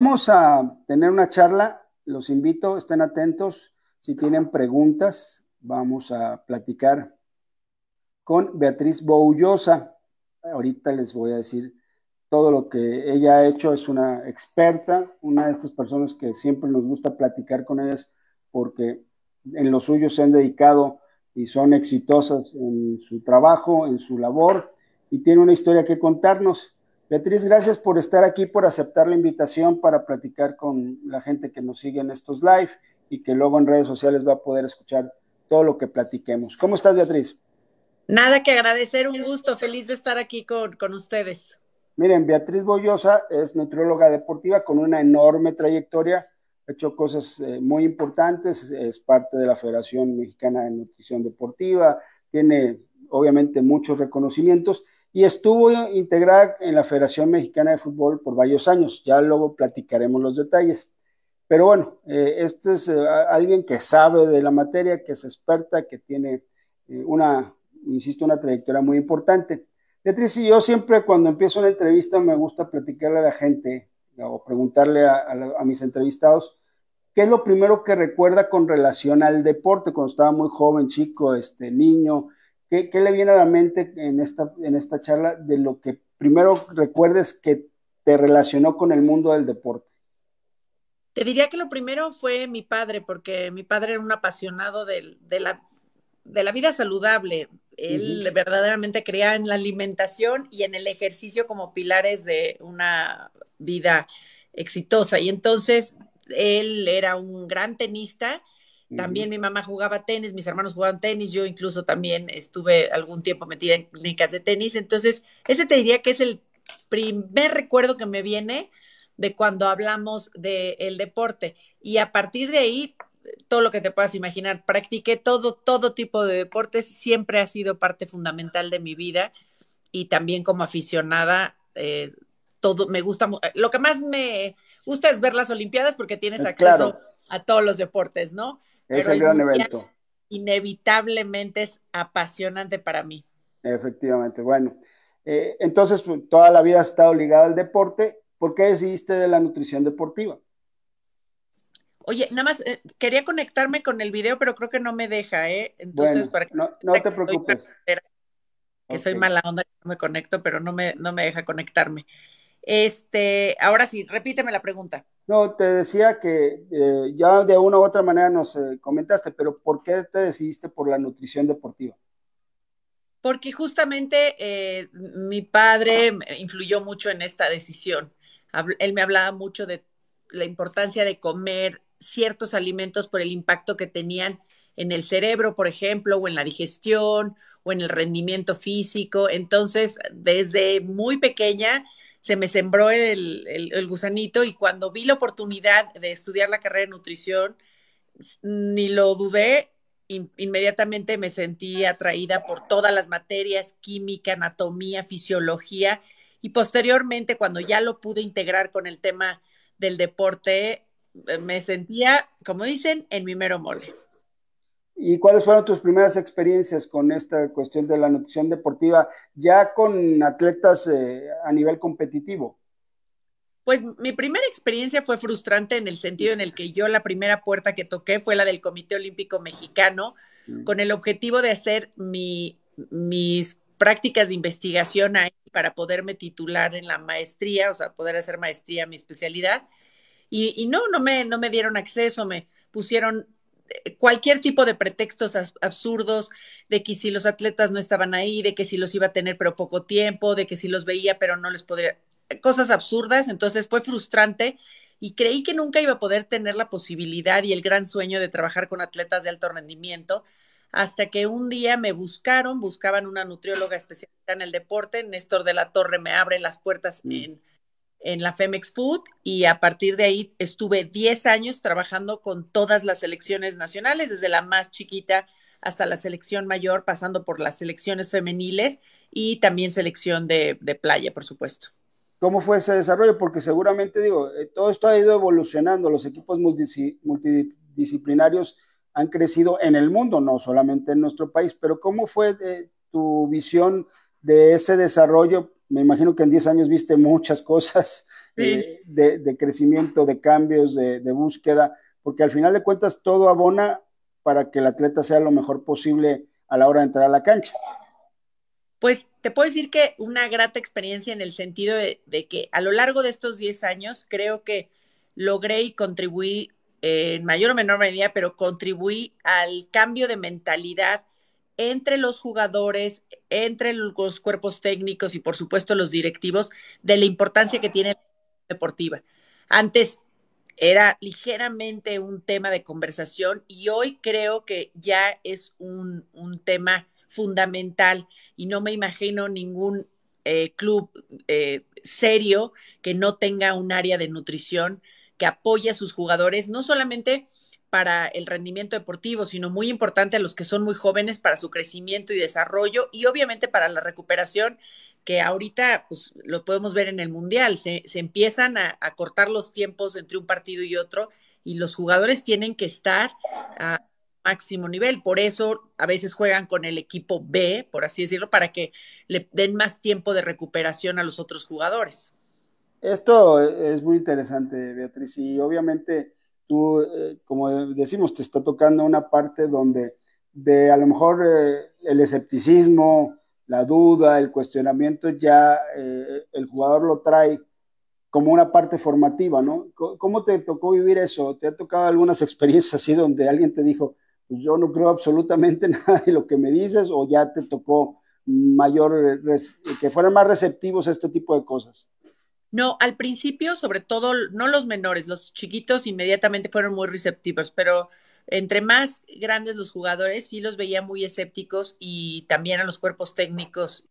Vamos a tener una charla, los invito, estén atentos, si tienen preguntas, vamos a platicar con Beatriz Boullosa. Ahorita les voy a decir todo lo que ella ha hecho, es una experta, una de estas personas que siempre nos gusta platicar con ellas porque en lo suyo se han dedicado y son exitosas en su trabajo, en su labor, y tiene una historia que contarnos. Beatriz, gracias por estar aquí, por aceptar la invitación para platicar con la gente que nos sigue en estos live y que luego en redes sociales va a poder escuchar todo lo que platiquemos. ¿Cómo estás, Beatriz? Nada que agradecer, un gusto, feliz de estar aquí con, ustedes. Miren, Beatriz Boyosa es nutrióloga deportiva con una enorme trayectoria, ha hecho cosas eh, muy importantes, es parte de la Federación Mexicana de Nutrición Deportiva, tiene obviamente muchos reconocimientos y estuvo integrada en la Federación Mexicana de Fútbol por varios años. Ya luego platicaremos los detalles. Pero bueno, eh, este es eh, alguien que sabe de la materia, que es experta, que tiene eh, una, insisto, una trayectoria muy importante. Beatriz y yo siempre cuando empiezo una entrevista me gusta platicarle a la gente o preguntarle a, mis entrevistados qué es lo primero que recuerda con relación al deporte, cuando estaba muy joven, chico, este, niño, ¿Qué, le viene a la mente en esta, en esta charla de lo que primero recuerdes que te relacionó con el mundo del deporte? Te diría que lo primero fue mi padre, porque mi padre era un apasionado de, la, de la, vida saludable. Él verdaderamente creía en la alimentación y en el ejercicio como pilares de una vida exitosa. Y entonces él era un gran tenista también mi mamá jugaba tenis, mis hermanos jugaban tenis, yo incluso también estuve algún tiempo metida en clínicas de tenis. Entonces, ese te diría que es el primer recuerdo que me viene de cuando hablamos del deporte. Y a partir de ahí, todo lo que te puedas imaginar, practiqué todo, todo tipo de deportes, siempre ha sido parte fundamental de mi vida y también como aficionada. Eh, todo, me gusta, eh, lo que más me gusta es ver las Olimpiadas porque tienes eh, acceso a todos los deportes, ¿no? Es el gran evento. Inevitablemente es apasionante para mí. Efectivamente, bueno. Eh, entonces, pues, toda la vida has estado ligada al deporte. ¿Por qué decidiste de la nutrición deportiva? Oye, nada más eh, quería conectarme con el video, pero creo que no me deja, ¿eh? Entonces, para que no, te preocupes. que soy mala onda, no me conecto, pero no me, no me deja conectarme. Este, ahora sí, repíteme la pregunta. No, te decía que eh, ya de una u otra manera nos eh, comentaste, pero ¿por qué te decidiste por la nutrición deportiva? Porque justamente eh, mi padre influyó mucho en esta decisión. él me hablaba mucho de la importancia de comer ciertos alimentos por el impacto que tenían en el cerebro, por ejemplo, o en la digestión, o en el rendimiento físico. Entonces, desde muy pequeña, se me sembró el, gusanito y cuando vi la oportunidad de estudiar la carrera de nutrición, ni lo dudé, inmediatamente me sentí atraída por todas las materias, química, anatomía, fisiología y posteriormente cuando ya lo pude integrar con el tema del deporte, eh, me sentía, como dicen, en mi mero mole. ¿Y cuáles fueron tus primeras experiencias con esta cuestión de la nutrición deportiva, ya con atletas eh, a nivel competitivo? Pues mi primera experiencia fue frustrante en el sentido en el que yo la primera puerta que toqué fue la del Comité Olímpico Mexicano, mm. con el objetivo de hacer mis prácticas de investigación ahí para poderme titular en la maestría, o sea, poder hacer maestría mi especialidad. Y, no, no me, no me dieron acceso, me pusieron eh, cualquier tipo de pretextos absurdos de que si los atletas no estaban ahí, de que si los iba a tener pero poco tiempo, de que si los veía pero no les podría, cosas absurdas, entonces fue frustrante y creí que nunca iba a poder tener la posibilidad y el gran sueño de trabajar con atletas de alto rendimiento hasta que un día me buscaron, buscaban una nutrióloga especialista en el deporte, Néstor de la Torre me abre las puertas mm. en en la Femex Food y a partir de ahí estuve 10 años trabajando con todas las selecciones nacionales, desde la más chiquita hasta la selección mayor, pasando por las selecciones femeniles y también selección de, playa, por supuesto. ¿Cómo fue ese desarrollo? Porque seguramente, digo, eh, todo esto ha ido evolucionando, los equipos multidisciplinarios han crecido en el mundo, no solamente en nuestro país, pero ¿cómo fue eh, tu visión de ese desarrollo me imagino que en 10 años viste muchas cosas de, crecimiento, de cambios, de, búsqueda, porque al final de cuentas todo abona para que el atleta sea lo mejor posible a la hora de entrar a la cancha. Pues te puedo decir que una grata experiencia en el sentido de, que a lo largo de estos 10 años creo que logré y contribuí eh, en mayor o menor medida, pero contribuí al cambio de mentalidad entre los jugadores, entre los cuerpos técnicos y por supuesto los directivos de la importancia que tiene la deportiva. Antes era ligeramente un tema de conversación y hoy creo que ya es un, tema fundamental y no me imagino ningún eh, club eh, serio que no tenga un área de nutrición que apoye a sus jugadores, no solamente para el rendimiento deportivo, sino muy importante a los que son muy jóvenes para su crecimiento y desarrollo y obviamente para la recuperación que ahorita pues, lo podemos ver en el Mundial. Se, empiezan a, a, cortar los tiempos entre un partido y otro y los jugadores tienen que estar a máximo nivel. Por eso a veces juegan con el equipo B, por así decirlo, para que le den más tiempo de recuperación a los otros jugadores. Esto es muy interesante, Beatriz, y obviamente tú, eh, como decimos, te está tocando una parte donde de a lo mejor eh, el escepticismo, la duda, el cuestionamiento, ya eh, el jugador lo trae como una parte formativa, ¿no? ¿Cómo te tocó vivir eso? ¿Te ha tocado algunas experiencias así donde alguien te dijo, pues yo no creo absolutamente nada de lo que me dices o ya te tocó mayor, que fueran más receptivos a este tipo de cosas? No, al principio, sobre todo, no los menores, los chiquitos inmediatamente fueron muy receptivos, pero entre más grandes los jugadores, sí los veía muy escépticos y también a los cuerpos técnicos.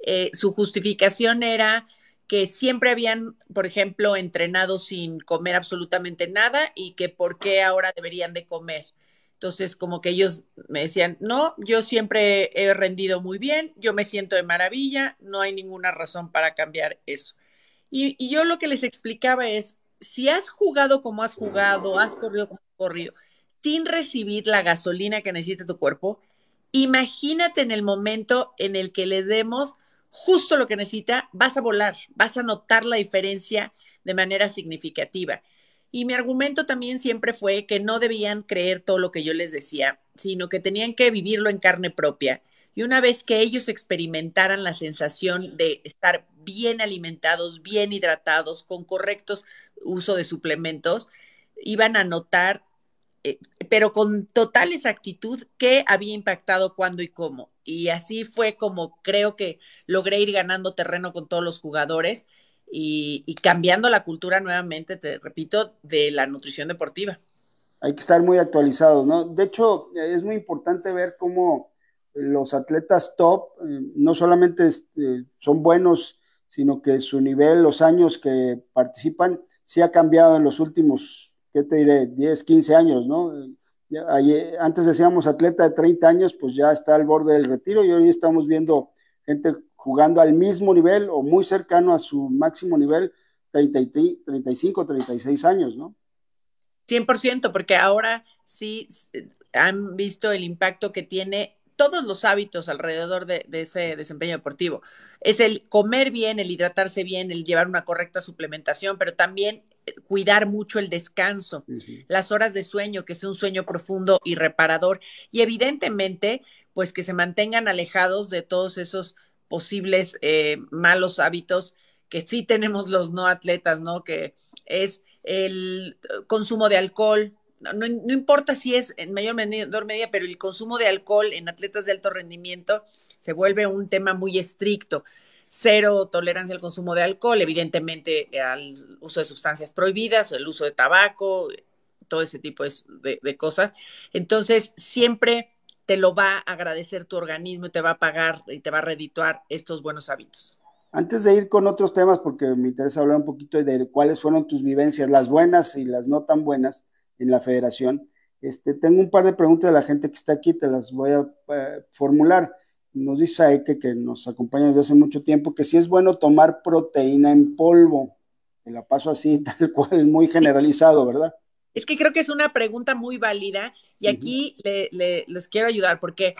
Eh, su justificación era que siempre habían, por ejemplo, entrenado sin comer absolutamente nada y que por qué ahora deberían de comer. Entonces, como que ellos me decían, no, yo siempre he rendido muy bien, yo me siento de maravilla, no hay ninguna razón para cambiar eso. Y, yo lo que les explicaba es, si has jugado como has jugado, has corrido como has corrido, sin recibir la gasolina que necesita tu cuerpo, imagínate en el momento en el que les demos justo lo que necesita, vas a volar, vas a notar la diferencia de manera significativa. Y mi argumento también siempre fue que no debían creer todo lo que yo les decía, sino que tenían que vivirlo en carne propia y una vez que ellos experimentaran la sensación de estar bien alimentados, bien hidratados, con correctos uso de suplementos, iban a notar, eh, pero con total exactitud, qué había impactado, cuándo y cómo. Y así fue como creo que logré ir ganando terreno con todos los jugadores y, y cambiando la cultura nuevamente, te repito, de la nutrición deportiva. Hay que estar muy actualizados, ¿no? De hecho, es muy importante ver cómo los atletas top eh, no solamente eh, son buenos, sino que su nivel, los años que participan, sí ha cambiado en los últimos, ¿qué te diré?, 10, 15 años, ¿no? Antes decíamos atleta de 30 años, pues ya está al borde del retiro y hoy estamos viendo gente jugando al mismo nivel o muy cercano a su máximo nivel, 30, 35, 36 años, ¿no? 100%, porque ahora sí eh, han visto el impacto que tiene todos los hábitos alrededor de, ese desempeño deportivo. Es el comer bien, el hidratarse bien, el llevar una correcta suplementación, pero también eh, cuidar mucho el descanso, las horas de sueño, que sea un sueño profundo y reparador. Y evidentemente, pues que se mantengan alejados de todos esos posibles eh, malos hábitos que sí tenemos los no atletas, ¿no? Que es el eh, consumo de alcohol, no, importa si es en mayor menor medida, pero el consumo de alcohol en atletas de alto rendimiento se vuelve un tema muy estricto. Cero tolerancia al consumo de alcohol, evidentemente al uso de sustancias prohibidas, el uso de tabaco, todo ese tipo de, de cosas. Entonces, siempre te lo va a agradecer tu organismo y te va a pagar y te va a redituar estos buenos hábitos. Antes de ir con otros temas, porque me interesa hablar un poquito de cuáles fueron tus vivencias, las buenas y las no tan buenas, en la federación. Este, tengo un par de preguntas de la gente que está aquí, te las voy a eh, formular. Nos dice Aike, que nos acompaña desde hace mucho tiempo, que si es bueno tomar proteína en polvo. Te la paso así, tal cual, muy generalizado, ¿verdad? Es que creo que es una pregunta muy válida y aquí les quiero ayudar porque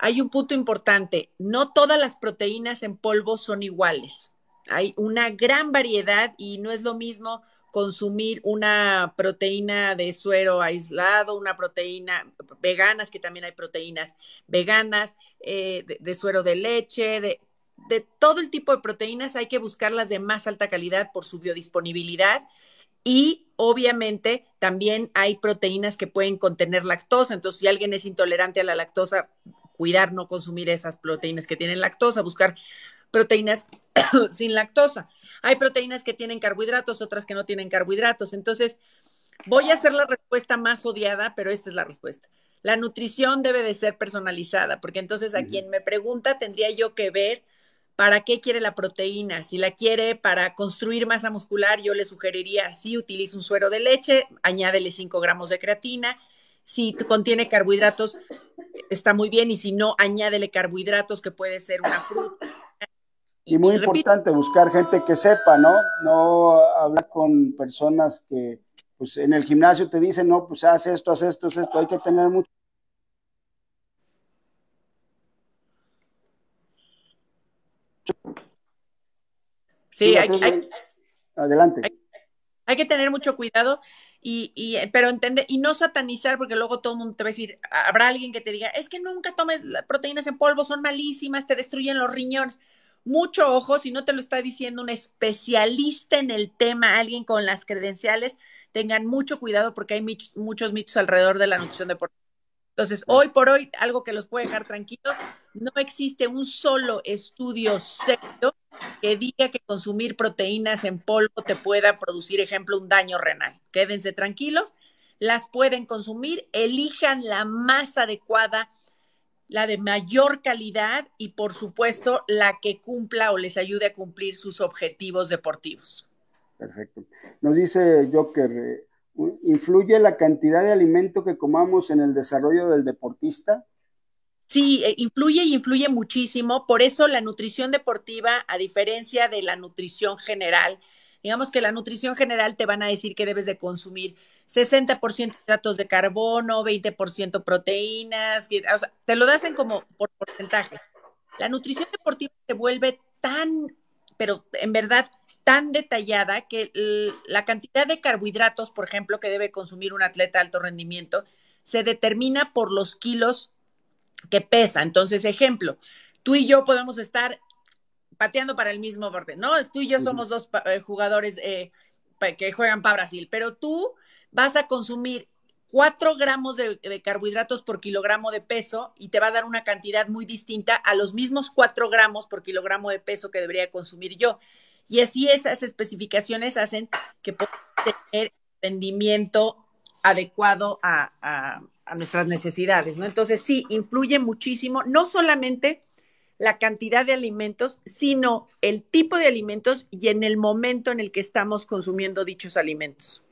hay un punto importante. No todas las proteínas en polvo son iguales. Hay una gran variedad y no es lo mismo consumir una proteína de suero aislado, una proteína veganas, que también hay proteínas veganas, eh, de, suero de leche, de, de, todo el tipo de proteínas, hay que buscarlas de más alta calidad por su biodisponibilidad. Y obviamente también hay proteínas que pueden contener lactosa, entonces si alguien es intolerante a la lactosa, cuidar no consumir esas proteínas que tienen lactosa, buscar proteínas sin lactosa. Hay proteínas que tienen carbohidratos, otras que no tienen carbohidratos. Entonces, voy a hacer la respuesta más odiada, pero esta es la respuesta. La nutrición debe de ser personalizada, porque entonces a quien me pregunta tendría yo que ver para qué quiere la proteína. Si la quiere para construir masa muscular, yo le sugeriría, si utiliza un suero de leche, añádele 5 gramos de creatina. Si contiene carbohidratos, está muy bien, y si no, añádele carbohidratos, que puede ser una fruta, y muy importante buscar gente que sepa, ¿no? No hablar con personas que, pues en el gimnasio te dicen, no, pues haz esto, haz esto, haz esto, hay que tener mucho. Sí, adelante. Hay, que tener mucho cuidado y, y pero entender y no satanizar porque luego todo el mundo te va a decir, habrá alguien que te diga, es que nunca tomes proteínas en polvo, son malísimas, te destruyen los riñones mucho ojo, si no te lo está diciendo un especialista en el tema, alguien con las credenciales, tengan mucho cuidado porque hay muchos mitos alrededor de la nutrición deportiva. Entonces, hoy por hoy, algo que los puede dejar tranquilos, no existe un solo estudio serio que diga que consumir proteínas en polvo te pueda producir, ejemplo, un daño renal. Quédense tranquilos, las pueden consumir, elijan la más adecuada la de mayor calidad y por supuesto la que cumpla o les ayude a cumplir sus objetivos deportivos. Perfecto. Nos dice Joker, eh, ¿influye la cantidad de alimento que comamos en el desarrollo del deportista? Sí, eh, influye y influye muchísimo. Por eso la nutrición deportiva, a diferencia de la nutrición general, digamos que la nutrición general te van a decir que debes de consumir 60% hidratos de carbono, 20% proteínas, o sea, te lo dan como por porcentaje. La nutrición deportiva se vuelve tan, pero en verdad tan detallada que la cantidad de carbohidratos, por ejemplo, que debe consumir un atleta de alto rendimiento, se determina por los kilos que pesa. Entonces, ejemplo, tú y yo podemos estar pateando para el mismo borde, ¿no? Tú y yo somos dos eh, jugadores eh, que juegan para Brasil, pero tú vas a consumir 4 gramos de, carbohidratos por kilogramo de peso y te va a dar una cantidad muy distinta a los mismos 4 gramos por kilogramo de peso que debería consumir yo. Y así esas especificaciones hacen que podamos tener rendimiento adecuado a, nuestras necesidades, ¿no? Entonces sí, influye muchísimo, no solamente la cantidad de alimentos, sino el tipo de alimentos y en el momento en el que estamos consumiendo dichos alimentos.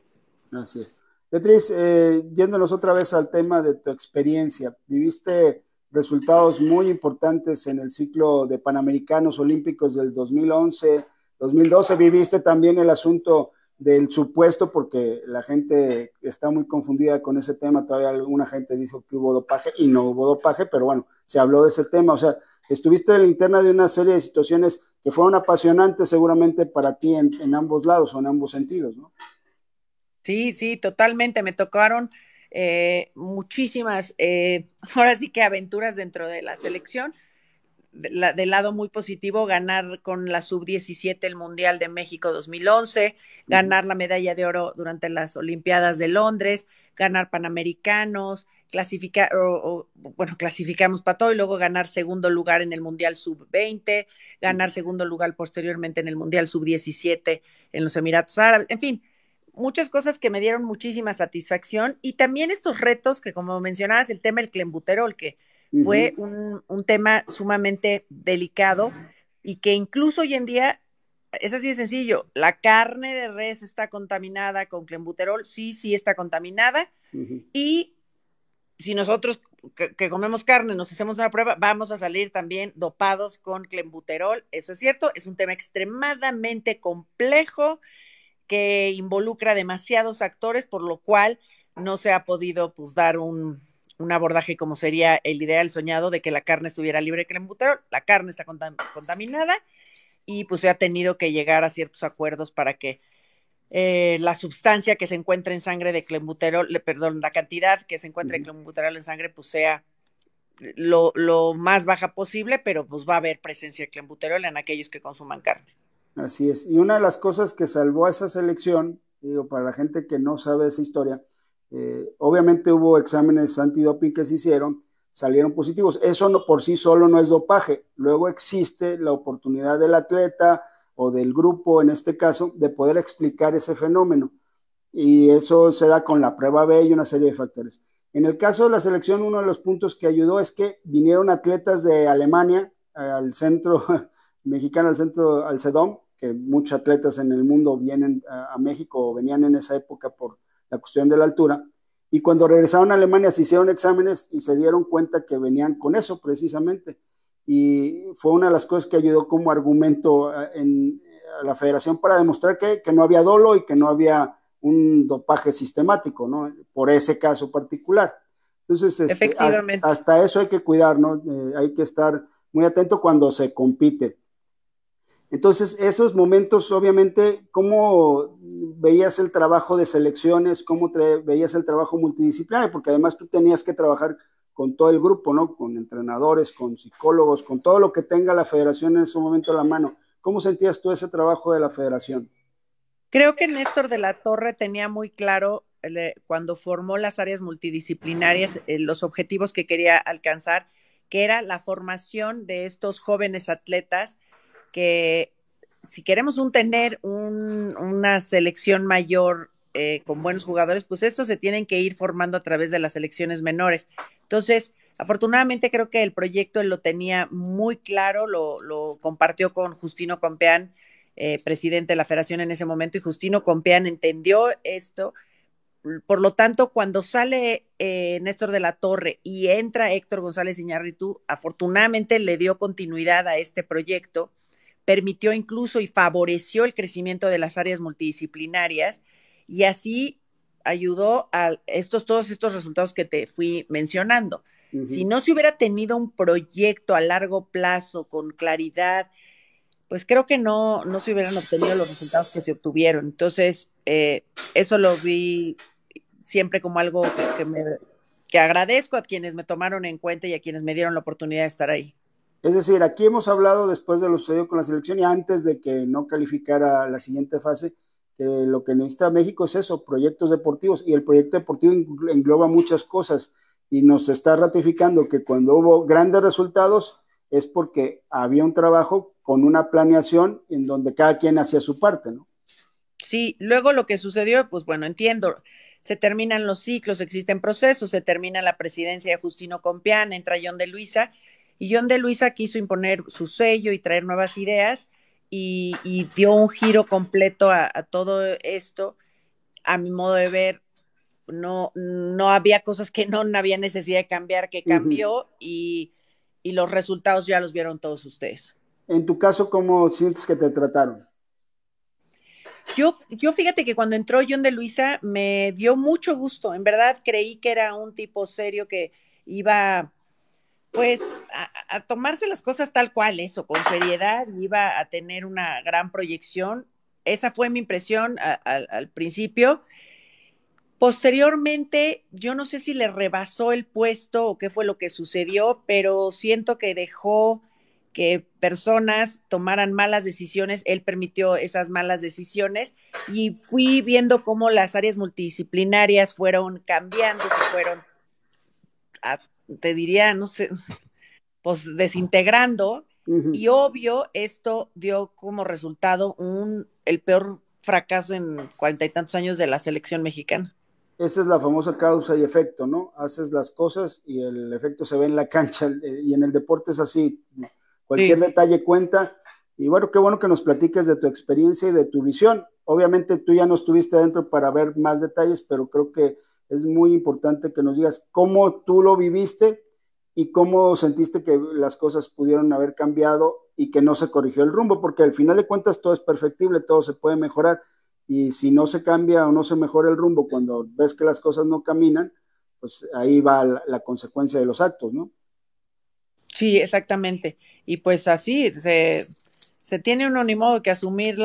Así es. Beatriz, eh, yéndonos otra vez al tema de tu experiencia, viviste resultados muy importantes en el ciclo de Panamericanos Olímpicos del 2011, 2012, viviste también el asunto del supuesto, porque la gente está muy confundida con ese tema, todavía alguna gente dijo que hubo dopaje y no hubo dopaje, pero bueno, se habló de ese tema, o sea, estuviste en la interna de una serie de situaciones que fueron apasionantes seguramente para ti en, en ambos lados o en ambos sentidos, ¿no? Sí, sí, totalmente. Me tocaron eh, muchísimas, eh, ahora sí que aventuras dentro de la selección. De del lado muy positivo, ganar con la sub-17 el Mundial de México 2011, ganar la medalla de oro durante las Olimpiadas de Londres, ganar Panamericanos, clasificar, bueno, clasificamos para todo y luego ganar segundo lugar en el Mundial sub-20, ganar segundo lugar posteriormente en el Mundial sub-17 en los Emiratos Árabes, en fin, muchas cosas que me dieron muchísima satisfacción y también estos retos que como mencionabas, el tema del clembuterol, que fue un, tema sumamente delicado y que incluso hoy en día es así de sencillo, la carne de res está contaminada con clembuterol, sí, sí está contaminada y si nosotros que, que, comemos carne, nos hacemos una prueba, vamos a salir también dopados con clembuterol, Eso es cierto, es un tema extremadamente complejo que involucra demasiados actores, por lo cual no se ha podido pues, dar un, un abordaje como sería el ideal soñado de que la carne estuviera libre de clenbuterol. La carne está contaminada y pues se ha tenido que llegar a ciertos acuerdos para que eh, la sustancia que se encuentra en sangre de clenbuterol, perdón, la cantidad que se encuentra en clenbuterol en sangre pues sea lo, lo, más baja posible, pero pues va a haber presencia de clenbuterol en aquellos que consuman carne. Así es. Y una de las cosas que salvó a esa selección, digo, para la gente que no sabe esa historia, eh, obviamente hubo exámenes antidoping que se hicieron, salieron positivos. Eso no, por sí solo no es dopaje. Luego existe la oportunidad del atleta o del grupo, en este caso, de poder explicar ese fenómeno. Y eso se da con la prueba B y una serie de factores. En el caso de la selección, uno de los puntos que ayudó es que vinieron atletas de Alemania al centro mexicana al centro, al CEDOM, que muchos atletas en el mundo vienen a, México o venían en esa época por la cuestión de la altura. Y cuando regresaron a Alemania se hicieron exámenes y se dieron cuenta que venían con eso precisamente. Y fue una de las cosas que ayudó como argumento eh, en, a la federación para demostrar que, que, no había dolo y que no había un dopaje sistemático, ¿no? Por ese caso particular. Entonces, este, Efectivamente. hasta eso hay que cuidar, ¿no? Eh, hay que estar muy atento cuando se compite. Entonces, esos momentos, obviamente, ¿cómo veías el trabajo de selecciones? ¿Cómo veías el trabajo multidisciplinario? Porque además tú tenías que trabajar con todo el grupo, ¿no? Con entrenadores, con psicólogos, con todo lo que tenga la federación en ese momento a la mano. ¿Cómo sentías tú ese trabajo de la federación? Creo que Néstor de la Torre tenía muy claro eh, cuando formó las áreas multidisciplinarias eh, los objetivos que quería alcanzar, que era la formación de estos jóvenes atletas que si queremos un, tener una selección mayor eh, con buenos jugadores, pues estos se tienen que ir formando a través de las selecciones menores. Entonces, afortunadamente creo que el proyecto lo tenía muy claro, lo, compartió con Justino Compeán, eh, presidente de la federación en ese momento, y Justino Compeán entendió esto. Por lo tanto, cuando sale eh, Néstor de la Torre y entra Héctor González Iñarritu, afortunadamente le dio continuidad a este proyecto permitió incluso y favoreció el crecimiento de las áreas multidisciplinarias y así ayudó a estos, todos estos resultados que te fui mencionando. Si no se hubiera tenido un proyecto a largo plazo con claridad, pues creo que no, no se hubieran obtenido los resultados que se obtuvieron. Entonces, eh, eso lo vi siempre como algo que, me, que agradezco a quienes me tomaron en cuenta y a quienes me dieron la oportunidad de estar ahí. Es decir, aquí hemos hablado después de lo sucedido con la selección y antes de que no calificara la siguiente fase, que lo que necesita México es eso, proyectos deportivos. Y el proyecto deportivo engloba muchas cosas y nos está ratificando que cuando hubo grandes resultados es porque había un trabajo con una planeación en donde cada quien hacía su parte, ¿no? Sí, luego lo que sucedió, pues bueno, entiendo, se terminan los ciclos, existen procesos, se termina la presidencia de Justino Compián, entra John de Luisa, y John de Luisa quiso imponer su sello y traer nuevas ideas y, dio un giro completo a, todo esto. A mi modo de ver, no, no había cosas que no, había necesidad de cambiar, que cambió y, los resultados ya los vieron todos ustedes. En tu caso, ¿cómo sientes que te trataron? Yo, yo fíjate que cuando entró John de Luisa me dio mucho gusto. En verdad creí que era un tipo serio que iba pues a, tomarse las cosas tal cual, eso, con seriedad, iba a tener una gran proyección. Esa fue mi impresión al principio. Posteriormente, yo no sé si le rebasó el puesto o qué fue lo que sucedió, pero siento que dejó que personas tomaran malas decisiones, él permitió esas malas decisiones y fui viendo cómo las áreas multidisciplinarias fueron cambiando, se fueron te diría, no sé, pues desintegrando. Y obvio, esto dio como resultado un, el peor fracaso en cuarenta y tantos años de la selección mexicana. Esa es la famosa causa y efecto, ¿no? Haces las cosas y el efecto se ve en la cancha eh, y en el deporte es así. Cualquier detalle cuenta. Y bueno, qué bueno que nos platiques de tu experiencia y de tu visión. Obviamente tú ya no estuviste adentro para ver más detalles, pero creo que es muy importante que nos digas cómo tú lo viviste y cómo sentiste que las cosas pudieron haber cambiado y que no se corrigió el rumbo, porque al final de cuentas todo es perfectible, todo se puede mejorar y si no se cambia o no se mejora el rumbo cuando ves que las cosas no caminan, pues ahí va la, consecuencia de los actos, ¿no? Sí, exactamente. Y pues así se, tiene uno ni modo que asumir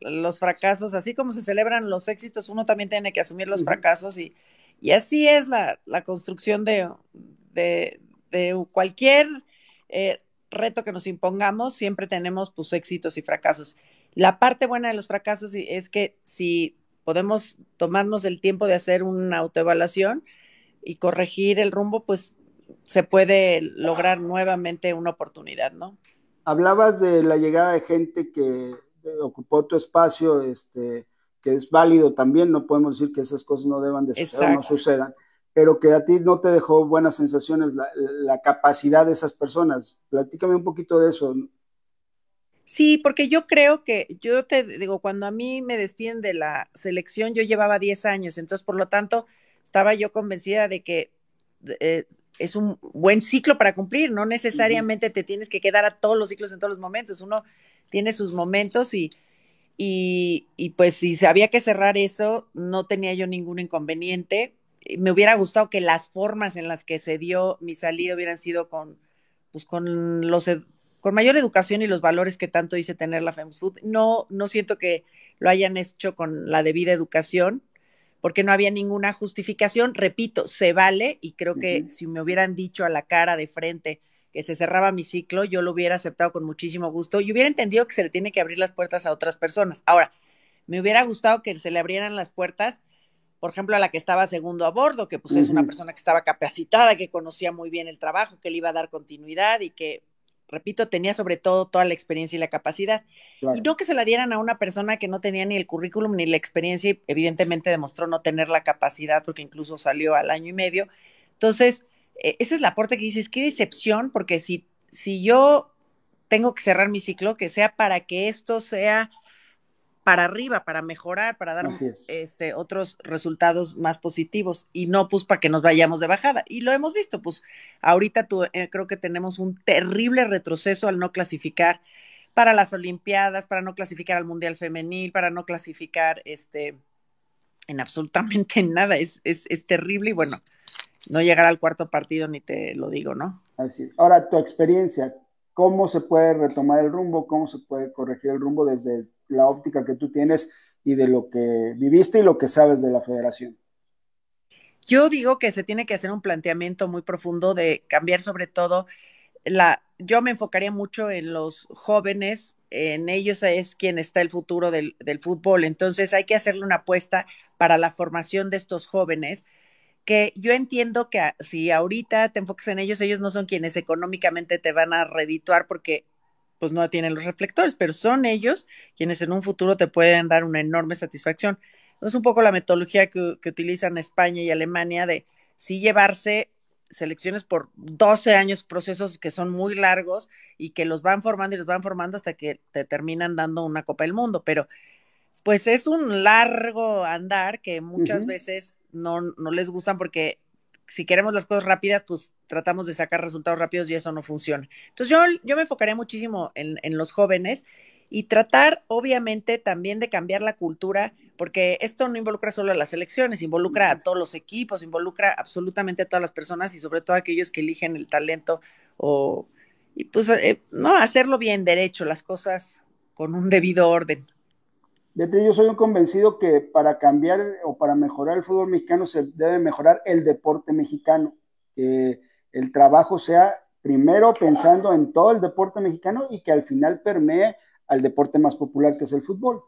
los fracasos, así como se celebran los éxitos, uno también tiene que asumir los fracasos y, y así es la, construcción de, de, cualquier eh, reto que nos impongamos, siempre tenemos pues éxitos y fracasos. La parte buena de los fracasos es que si podemos tomarnos el tiempo de hacer una autoevaluación y corregir el rumbo, pues se puede lograr nuevamente una oportunidad, ¿no? Hablabas de la llegada de gente que eh, ocupó tu espacio, este, que es válido también, no podemos decir que esas cosas no deban de suceder no sucedan, pero que a ti no te dejó buenas sensaciones la, capacidad de esas personas. Platícame un poquito de eso. Sí, porque yo creo que, yo te digo, cuando a mí me despiden de la selección, yo llevaba 10 años, entonces por lo tanto estaba yo convencida de que eh, es un buen ciclo para cumplir, no necesariamente te tienes que quedar a todos los ciclos en todos los momentos, uno tiene sus momentos y y, pues si se había que cerrar eso, no tenía yo ningún inconveniente. Me hubiera gustado que las formas en las que se dio mi salida hubieran sido con, pues con, los, con mayor educación y los valores que tanto hice tener la Fems Food. No, no siento que lo hayan hecho con la debida educación, porque no había ninguna justificación. Repito, se vale y creo que si me hubieran dicho a la cara de frente, que se cerraba mi ciclo, yo lo hubiera aceptado con muchísimo gusto y hubiera entendido que se le tiene que abrir las puertas a otras personas. Ahora, me hubiera gustado que se le abrieran las puertas, por ejemplo, a la que estaba segundo a bordo, que pues es una persona que estaba capacitada, que conocía muy bien el trabajo, que le iba a dar continuidad y que, repito, tenía sobre todo toda la experiencia y la capacidad. Y no que se la dieran a una persona que no tenía ni el currículum ni la experiencia y evidentemente demostró no tener la capacidad porque incluso salió al año y medio. Entonces, e, ese es el aporte que dices, qué decepción, porque si, si yo tengo que cerrar mi ciclo, que sea para que esto sea para arriba, para mejorar, para dar este, otros resultados más positivos y no pues para que nos vayamos de bajada. Y lo hemos visto, pues ahorita eh, creo que tenemos un terrible retroceso al no clasificar para las Olimpiadas, para no clasificar al Mundial Femenil, para no clasificar este, en absolutamente nada. Es, es, es terrible y bueno, no llegar al cuarto partido, ni te lo digo, ¿no? Así. Ahora, tu experiencia, ¿cómo se puede retomar el rumbo? ¿Cómo se puede corregir el rumbo desde la óptica que tú tienes y de lo que viviste y lo que sabes de la federación? Yo digo que se tiene que hacer un planteamiento muy profundo de cambiar sobre todo la, yo me enfocaría mucho en los jóvenes, en ellos es quien está el futuro del, del, fútbol, entonces hay que hacerle una apuesta para la formación de estos jóvenes que yo entiendo que si ahorita te enfocas en ellos, ellos no son quienes económicamente te van a redituar porque pues no tienen los reflectores, pero son ellos quienes en un futuro te pueden dar una enorme satisfacción. Es un poco la metodología que, utilizan España y Alemania de sí llevarse selecciones por 12 años, procesos que son muy largos y que los van formando y los van formando hasta que te terminan dando una Copa del Mundo, pero pues es un largo andar que muchas veces no, les gustan porque si queremos las cosas rápidas, pues tratamos de sacar resultados rápidos y eso no funciona. Entonces yo, yo me enfocaré muchísimo en, los jóvenes y tratar obviamente también de cambiar la cultura, porque esto no involucra solo a las elecciones, involucra a todos los equipos, involucra absolutamente a todas las personas y sobre todo a aquellos que eligen el talento o, y pues, eh, no, hacerlo bien derecho, las cosas con un debido orden yo soy un convencido que para cambiar o para mejorar el fútbol mexicano se debe mejorar el deporte mexicano. Que el trabajo sea primero pensando en todo el deporte mexicano y que al final permee al deporte más popular que es el fútbol.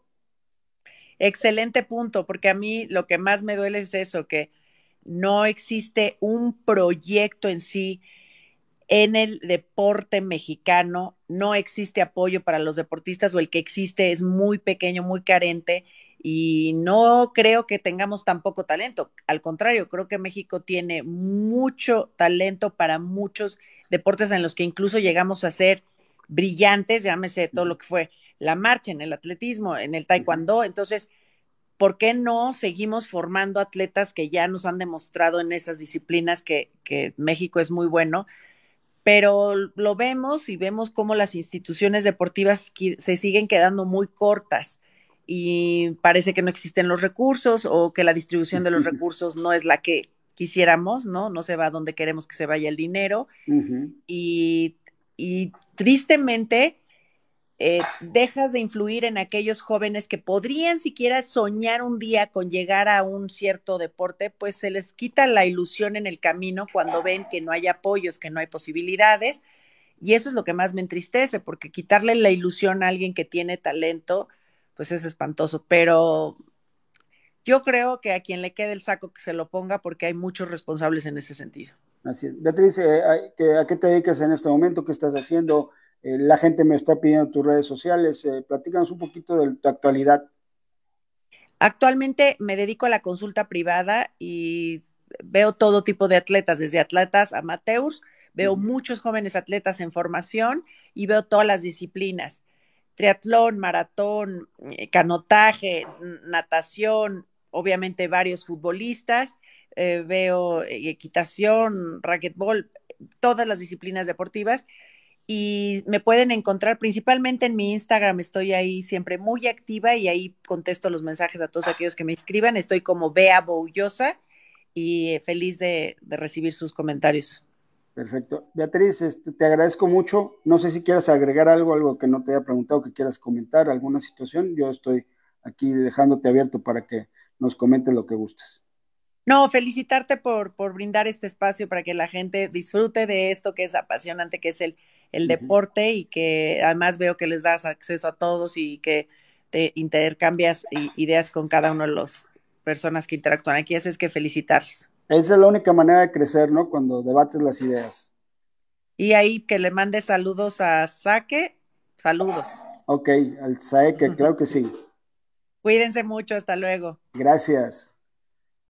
Excelente punto, porque a mí lo que más me duele es eso, que no existe un proyecto en sí en el deporte mexicano no existe apoyo para los deportistas o el que existe es muy pequeño, muy carente y no creo que tengamos tampoco talento. Al contrario, creo que México tiene mucho talento para muchos deportes en los que incluso llegamos a ser brillantes, llámese todo lo que fue la marcha, en el atletismo, en el taekwondo. Entonces, ¿por qué no seguimos formando atletas que ya nos han demostrado en esas disciplinas que, que México es muy bueno? pero lo vemos y vemos cómo las instituciones deportivas se siguen quedando muy cortas y parece que no existen los recursos o que la distribución de los recursos no es la que quisiéramos, ¿no? No se va donde queremos que se vaya el dinero. y, tristemente, eh, dejas de influir en aquellos jóvenes que podrían siquiera soñar un día con llegar a un cierto deporte, pues se les quita la ilusión en el camino cuando ven que no hay apoyos, que no hay posibilidades. Y eso es lo que más me entristece, porque quitarle la ilusión a alguien que tiene talento, pues es espantoso. Pero yo creo que a quien le quede el saco que se lo ponga, porque hay muchos responsables en ese sentido. Así Beatriz, eh, ¿a qué te dedicas en este momento? ¿Qué estás haciendo? Eh, la gente me está pidiendo tus redes sociales. Eh, platícanos un poquito de tu actualidad. Actualmente me dedico a la consulta privada y veo todo tipo de atletas, desde atletas amateurs, veo muchos jóvenes atletas en formación y veo todas las disciplinas. Triatlón, maratón, eh, canotaje, natación, obviamente varios futbolistas, veo equitación, racquetball, todas las disciplinas deportivas y me pueden encontrar principalmente en mi Instagram, estoy ahí siempre muy activa y ahí contesto los mensajes a todos aquellos que me escriban, estoy como Bea Boullosa y eh, feliz de, recibir sus comentarios. Perfecto. Beatriz, este, te agradezco mucho. No sé si quieras agregar algo, algo que no te haya preguntado, que quieras comentar, alguna situación. Yo estoy aquí dejándote abierto para que nos comentes lo que gustes. No, felicitarte por, por brindar este espacio para que la gente disfrute de esto que es apasionante, que es el, el deporte y que además veo que les das acceso a todos y que te intercambias ideas con cada uno de las personas que interactúan aquí, así es que felicitarlos. Esa es la única manera de crecer, ¿no? Cuando debates las ideas. Y ahí que le mande saludos a Saque, saludos. Ok, al Saque, claro que sí. Cuídense mucho, hasta luego. Gracias.